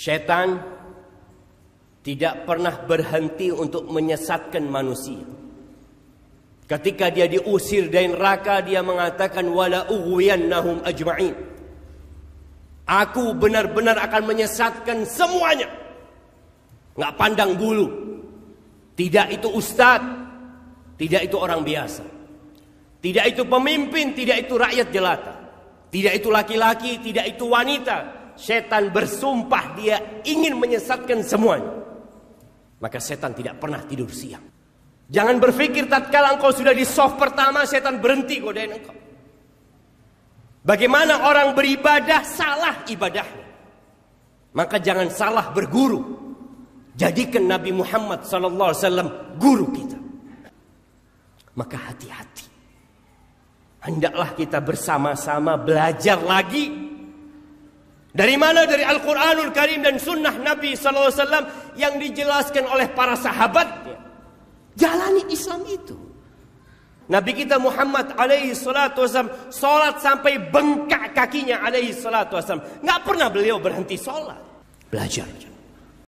Setan tidak pernah berhenti untuk menyesatkan manusia. Ketika dia diusir dari neraka, dia mengatakan wala Nahum ajma'in. Aku benar-benar akan menyesatkan semuanya. Nggak pandang bulu. Tidak itu ustaz, tidak itu orang biasa. Tidak itu pemimpin, tidak itu rakyat jelata. Tidak itu laki-laki, tidak itu wanita, Setan bersumpah dia ingin menyesatkan semuanya. Maka setan tidak pernah tidur siang. Jangan berpikir tatkala engkau sudah di soft pertama setan berhenti godain engkau. Bagaimana orang beribadah salah ibadahnya. Maka jangan salah berguru. Jadikan Nabi Muhammad sallallahu alaihi wasallam guru kita. Maka hati-hati. Hendaklah kita bersama-sama belajar lagi dari mana? Dari Al-Quranul Karim dan sunnah Nabi SAW yang dijelaskan oleh para sahabatnya. Jalani Islam itu. Nabi kita Muhammad alaihi salatu wasallam salat sampai bengkak kakinya alaihi salatu wasallam. Enggak pernah beliau berhenti salat. Belajar.